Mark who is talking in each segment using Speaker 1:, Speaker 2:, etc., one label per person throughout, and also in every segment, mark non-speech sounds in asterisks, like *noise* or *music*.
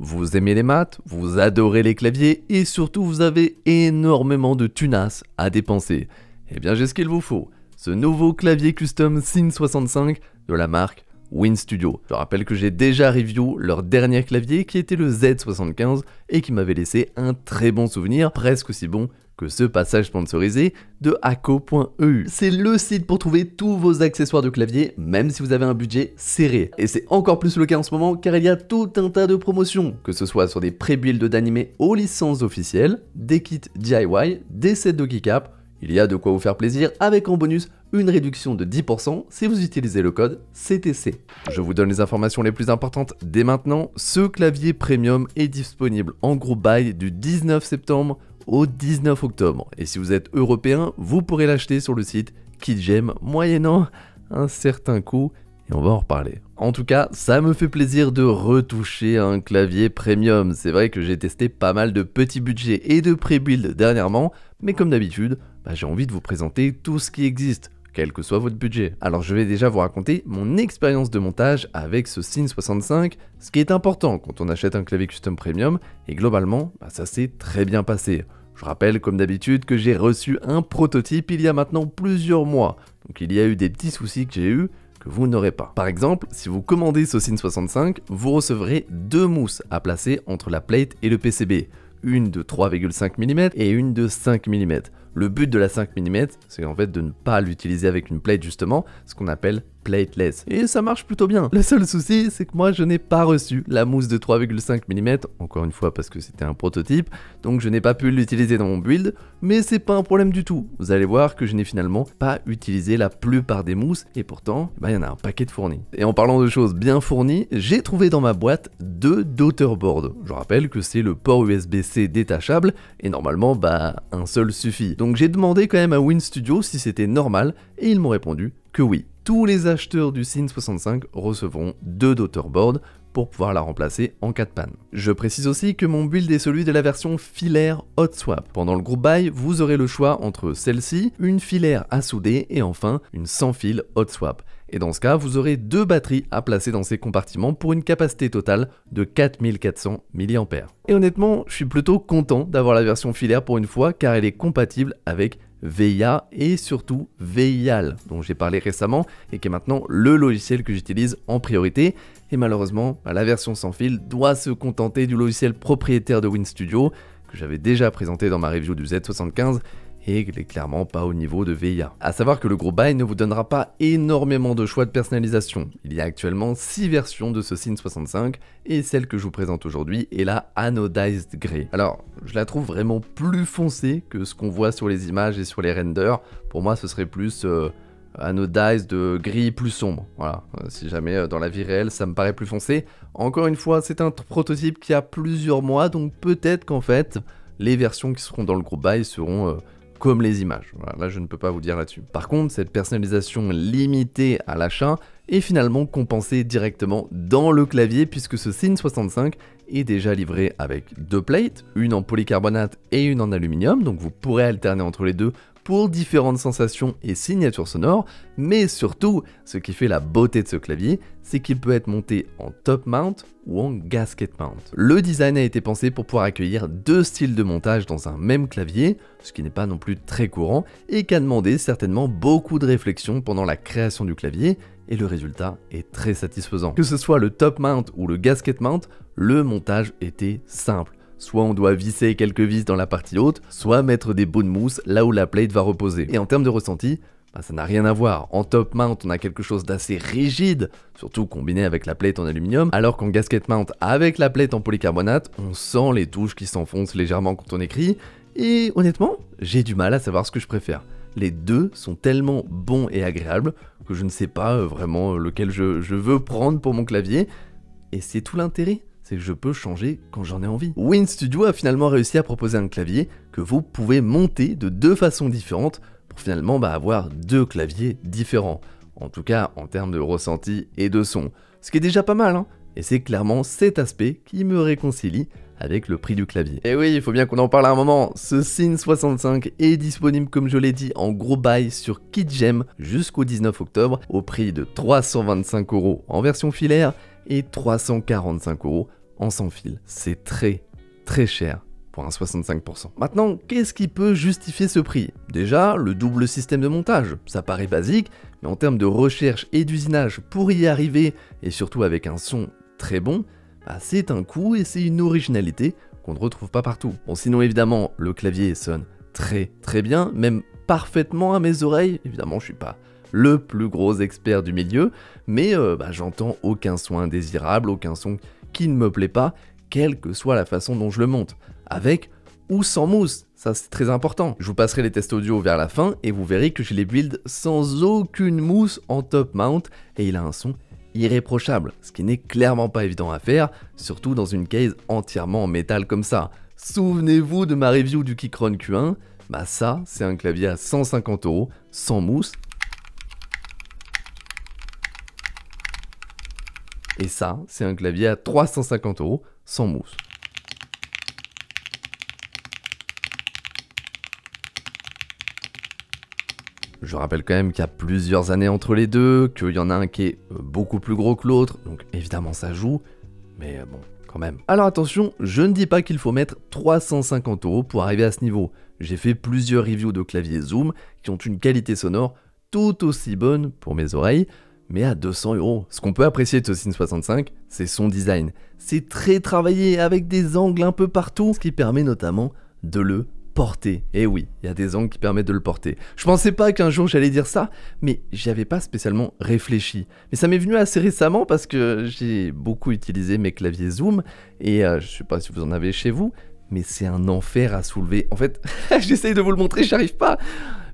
Speaker 1: Vous aimez les maths, vous adorez les claviers et surtout vous avez énormément de tunas à dépenser. Eh bien j'ai ce qu'il vous faut, ce nouveau clavier custom Sin 65 de la marque Win Studio. Je rappelle que j'ai déjà review leur dernier clavier qui était le Z75 et qui m'avait laissé un très bon souvenir, presque aussi bon que ce passage sponsorisé de Aco.eu. C'est le site pour trouver tous vos accessoires de clavier, même si vous avez un budget serré. Et c'est encore plus le cas en ce moment car il y a tout un tas de promotions, que ce soit sur des pré-builds d'animés aux licences officielles, des kits DIY, des sets de keycaps, il y a de quoi vous faire plaisir avec en bonus une réduction de 10% si vous utilisez le code CTC. Je vous donne les informations les plus importantes dès maintenant. Ce clavier premium est disponible en gros buy du 19 septembre au 19 octobre. Et si vous êtes européen, vous pourrez l'acheter sur le site Kidgem moyennant un certain coût et on va en reparler. En tout cas, ça me fait plaisir de retoucher un clavier premium. C'est vrai que j'ai testé pas mal de petits budgets et de pré-build dernièrement, mais comme d'habitude, bah, j'ai envie de vous présenter tout ce qui existe, quel que soit votre budget. Alors je vais déjà vous raconter mon expérience de montage avec ce sin 65, ce qui est important quand on achète un clavier custom premium, et globalement, bah, ça s'est très bien passé. Je rappelle comme d'habitude que j'ai reçu un prototype il y a maintenant plusieurs mois, donc il y a eu des petits soucis que j'ai eu que vous n'aurez pas. Par exemple, si vous commandez ce 65, vous recevrez deux mousses à placer entre la plate et le PCB, une de 3,5 mm et une de 5 mm. Le but de la 5 mm, c'est en fait de ne pas l'utiliser avec une plate justement, ce qu'on appelle et ça marche plutôt bien. Le seul souci, c'est que moi, je n'ai pas reçu la mousse de 3,5 mm, encore une fois parce que c'était un prototype, donc je n'ai pas pu l'utiliser dans mon build, mais c'est pas un problème du tout. Vous allez voir que je n'ai finalement pas utilisé la plupart des mousses, et pourtant, bah, il y en a un paquet de fournis. Et en parlant de choses bien fournies, j'ai trouvé dans ma boîte deux daughterboards. Je rappelle que c'est le port USB-C détachable, et normalement, bah, un seul suffit. Donc j'ai demandé quand même à Win Studio si c'était normal, et ils m'ont répondu que oui tous les acheteurs du Sin 65 recevront deux daughterboards pour pouvoir la remplacer en cas de panne. Je précise aussi que mon build est celui de la version filaire hot swap. Pendant le groupe buy, vous aurez le choix entre celle-ci, une filaire à souder et enfin une sans fil hot swap et dans ce cas, vous aurez deux batteries à placer dans ces compartiments pour une capacité totale de 4400 mAh. Et honnêtement, je suis plutôt content d'avoir la version filaire pour une fois car elle est compatible avec VIA et surtout VIAL dont j'ai parlé récemment et qui est maintenant le logiciel que j'utilise en priorité. Et malheureusement, bah, la version sans fil doit se contenter du logiciel propriétaire de WinStudio que j'avais déjà présenté dans ma review du Z75 et clairement pas au niveau de VIA. A savoir que le gros bail ne vous donnera pas énormément de choix de personnalisation. Il y a actuellement 6 versions de ce Sin 65 et celle que je vous présente aujourd'hui est la Anodized Grey. Alors, je la trouve vraiment plus foncée que ce qu'on voit sur les images et sur les renders. Pour moi, ce serait plus... Euh, anodized de gris plus sombre. Voilà, euh, si jamais euh, dans la vie réelle ça me paraît plus foncé. Encore une fois, c'est un prototype qui a plusieurs mois, donc peut-être qu'en fait, les versions qui seront dans le gros bail seront comme les images. Voilà, là, je ne peux pas vous dire là-dessus. Par contre, cette personnalisation limitée à l'achat est finalement compensée directement dans le clavier puisque ce Sin 65 est déjà livré avec deux plates, une en polycarbonate et une en aluminium, donc vous pourrez alterner entre les deux pour différentes sensations et signatures sonores, mais surtout, ce qui fait la beauté de ce clavier, c'est qu'il peut être monté en top mount ou en gasket mount. Le design a été pensé pour pouvoir accueillir deux styles de montage dans un même clavier, ce qui n'est pas non plus très courant, et qui a demandé certainement beaucoup de réflexion pendant la création du clavier, et le résultat est très satisfaisant. Que ce soit le top mount ou le gasket mount, le montage était simple Soit on doit visser quelques vis dans la partie haute, soit mettre des bouts de mousse là où la plate va reposer. Et en termes de ressenti, bah, ça n'a rien à voir. En top mount, on a quelque chose d'assez rigide, surtout combiné avec la plate en aluminium, alors qu'en gasket mount avec la plate en polycarbonate, on sent les touches qui s'enfoncent légèrement quand on écrit, et honnêtement, j'ai du mal à savoir ce que je préfère. Les deux sont tellement bons et agréables que je ne sais pas euh, vraiment lequel je veux prendre pour mon clavier, et c'est tout l'intérêt c'est que je peux changer quand j'en ai envie. Win Studio a finalement réussi à proposer un clavier que vous pouvez monter de deux façons différentes pour finalement bah, avoir deux claviers différents. En tout cas en termes de ressenti et de son. Ce qui est déjà pas mal, hein. et c'est clairement cet aspect qui me réconcilie avec le prix du clavier. Et eh oui, il faut bien qu'on en parle à un moment, ce sin 65 est disponible comme je l'ai dit en gros bail sur KitGem jusqu'au 19 octobre au prix de 325 euros en version filaire et 345 euros en sans fil. C'est très très cher pour un 65%. Maintenant, qu'est-ce qui peut justifier ce prix Déjà, le double système de montage, ça paraît basique, mais en termes de recherche et d'usinage pour y arriver, et surtout avec un son très bon, bah, c'est un coût et c'est une originalité qu'on ne retrouve pas partout. Bon, sinon évidemment, le clavier sonne très très bien, même parfaitement à mes oreilles, évidemment je suis pas le plus gros expert du milieu, mais euh, bah, j'entends aucun son indésirable, aucun son qui ne me plaît pas, quelle que soit la façon dont je le monte, avec ou sans mousse, ça c'est très important. Je vous passerai les tests audio vers la fin et vous verrez que je les build sans aucune mousse en top mount et il a un son irréprochable, ce qui n'est clairement pas évident à faire, surtout dans une case entièrement en métal comme ça. Souvenez-vous de ma review du Kikron Q1, bah ça c'est un clavier à 150 euros, sans mousse, Et ça, c'est un clavier à 350 euros sans mousse. Je rappelle quand même qu'il y a plusieurs années entre les deux, qu'il y en a un qui est euh, beaucoup plus gros que l'autre, donc évidemment ça joue, mais euh, bon, quand même. Alors attention, je ne dis pas qu'il faut mettre 350 euros pour arriver à ce niveau. J'ai fait plusieurs reviews de claviers Zoom qui ont une qualité sonore tout aussi bonne pour mes oreilles, mais à 200 euros. Ce qu'on peut apprécier de ce 65, c'est son design. C'est très travaillé avec des angles un peu partout, ce qui permet notamment de le porter. Et eh oui, il y a des angles qui permettent de le porter. Je pensais pas qu'un jour j'allais dire ça, mais j'y avais pas spécialement réfléchi. Mais ça m'est venu assez récemment parce que j'ai beaucoup utilisé mes claviers zoom et euh, je ne sais pas si vous en avez chez vous, mais c'est un enfer à soulever. En fait, *laughs* j'essaye de vous le montrer, j'arrive pas.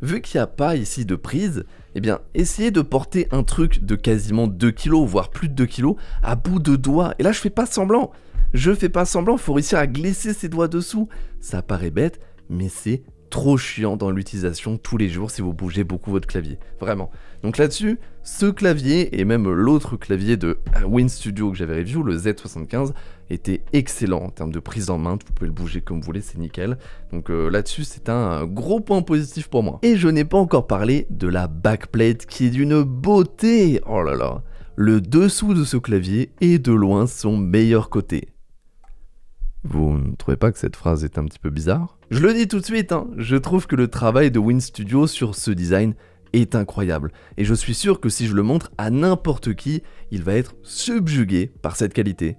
Speaker 1: Vu qu'il n'y a pas ici de prise, eh bien, essayez de porter un truc de quasiment 2 kg, voire plus de 2 kg, à bout de doigts. Et là, je fais pas semblant. Je fais pas semblant, faut réussir à glisser ses doigts dessous. Ça paraît bête, mais c'est trop chiant dans l'utilisation tous les jours si vous bougez beaucoup votre clavier. Vraiment. Donc là-dessus, ce clavier et même l'autre clavier de Win Studio que j'avais review, le Z75, était excellent en termes de prise en main, vous pouvez le bouger comme vous voulez, c'est nickel. Donc euh, là-dessus, c'est un gros point positif pour moi. Et je n'ai pas encore parlé de la backplate qui est d'une beauté Oh là là Le dessous de ce clavier est de loin son meilleur côté. Vous ne trouvez pas que cette phrase est un petit peu bizarre Je le dis tout de suite, hein. je trouve que le travail de Win Studio sur ce design est incroyable. Et je suis sûr que si je le montre à n'importe qui, il va être subjugué par cette qualité.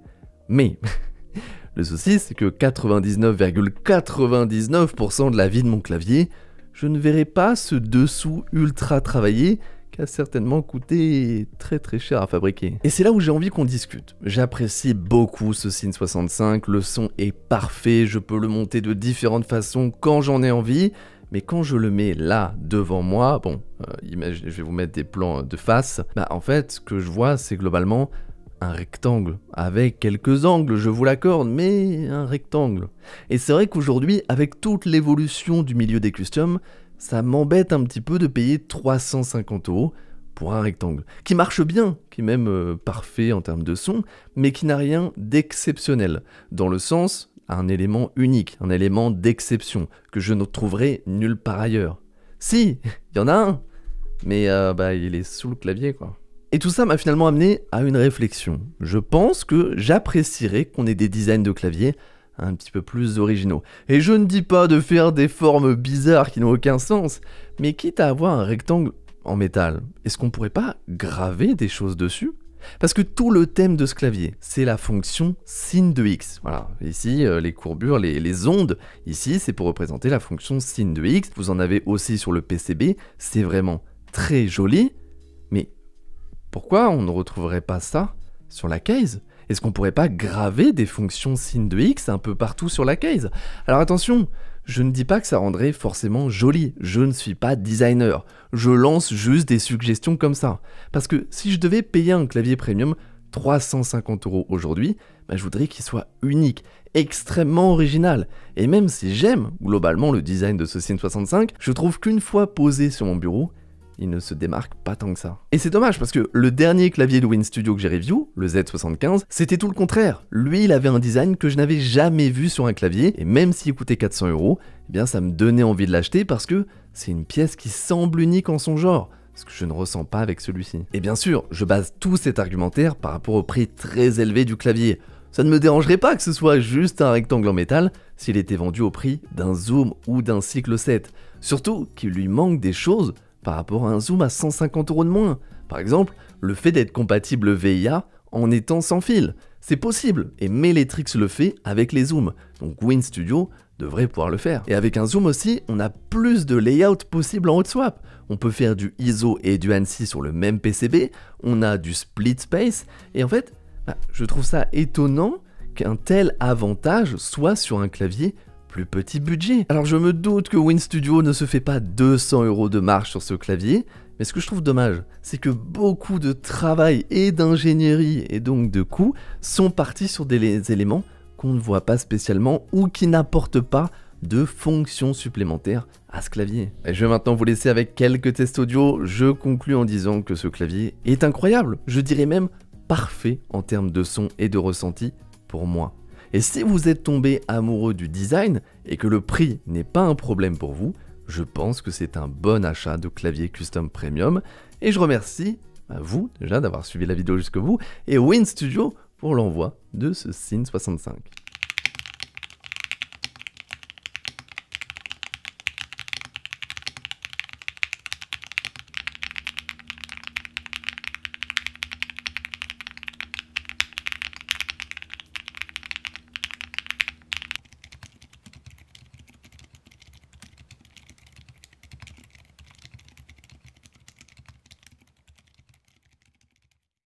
Speaker 1: Mais *laughs* le souci, c'est que 99,99% de la vie de mon clavier, je ne verrai pas ce dessous ultra travaillé qui a certainement coûté très très cher à fabriquer. Et c'est là où j'ai envie qu'on discute. J'apprécie beaucoup ce Sin 65, le son est parfait, je peux le monter de différentes façons quand j'en ai envie, mais quand je le mets là devant moi, bon, euh, imaginez, je vais vous mettre des plans de face, bah en fait ce que je vois c'est globalement un rectangle, avec quelques angles, je vous l'accorde, mais un rectangle. Et c'est vrai qu'aujourd'hui, avec toute l'évolution du milieu des customs, ça m'embête un petit peu de payer 350 euros pour un rectangle, qui marche bien, qui est même euh, parfait en termes de son, mais qui n'a rien d'exceptionnel, dans le sens un élément unique, un élément d'exception, que je ne trouverai nulle part ailleurs. Si, *laughs* il y en a un, mais euh, bah, il est sous le clavier quoi. Et tout ça m'a finalement amené à une réflexion. Je pense que j'apprécierais qu'on ait des designs de clavier un petit peu plus originaux. Et je ne dis pas de faire des formes bizarres qui n'ont aucun sens, mais quitte à avoir un rectangle en métal, est-ce qu'on pourrait pas graver des choses dessus parce que tout le thème de ce clavier, c'est la fonction sin de x. Voilà, ici, euh, les courbures, les, les ondes, ici, c'est pour représenter la fonction sin de x. Vous en avez aussi sur le PCB, c'est vraiment très joli, pourquoi on ne retrouverait pas ça sur la case Est-ce qu'on pourrait pas graver des fonctions sin de x un peu partout sur la case Alors attention, je ne dis pas que ça rendrait forcément joli, je ne suis pas designer, je lance juste des suggestions comme ça. Parce que si je devais payer un clavier premium 350 euros aujourd'hui, bah, je voudrais qu'il soit unique, extrêmement original. Et même si j'aime globalement le design de ce Sin 65, je trouve qu'une fois posé sur mon bureau, il ne se démarque pas tant que ça. Et c'est dommage parce que le dernier clavier de Win Studio que j'ai review, le Z75, c'était tout le contraire. Lui, il avait un design que je n'avais jamais vu sur un clavier, et même s'il coûtait 400 euros, eh bien ça me donnait envie de l'acheter parce que c'est une pièce qui semble unique en son genre ce que je ne ressens pas avec celui-ci. Et bien sûr, je base tout cet argumentaire par rapport au prix très élevé du clavier. Ça ne me dérangerait pas que ce soit juste un rectangle en métal s'il était vendu au prix d'un zoom ou d'un cycle 7. Surtout qu'il lui manque des choses par rapport à un zoom à 150 euros de moins. Par exemple, le fait d'être compatible VIA en étant sans fil. C'est possible, et Meletrix le fait avec les zooms, donc Studio devrait pouvoir le faire. Et avec un zoom aussi, on a plus de layouts possibles en swap. On peut faire du ISO et du ANSI sur le même PCB, on a du split space, et en fait, bah, je trouve ça étonnant qu'un tel avantage soit sur un clavier petit budget. Alors je me doute que Win Studio ne se fait pas 200 euros de marge sur ce clavier, mais ce que je trouve dommage, c'est que beaucoup de travail et d'ingénierie et donc de coûts sont partis sur des éléments qu'on ne voit pas spécialement ou qui n'apportent pas de fonctions supplémentaires à ce clavier. Et je vais maintenant vous laisser avec quelques tests audio. Je conclus en disant que ce clavier est incroyable. Je dirais même parfait en termes de son et de ressenti pour moi. Et si vous êtes tombé amoureux du design et que le prix n'est pas un problème pour vous, je pense que c'est un bon achat de clavier custom premium. Et je remercie à bah, vous déjà d'avoir suivi la vidéo jusque vous et Win Studio pour l'envoi de ce Sin 65.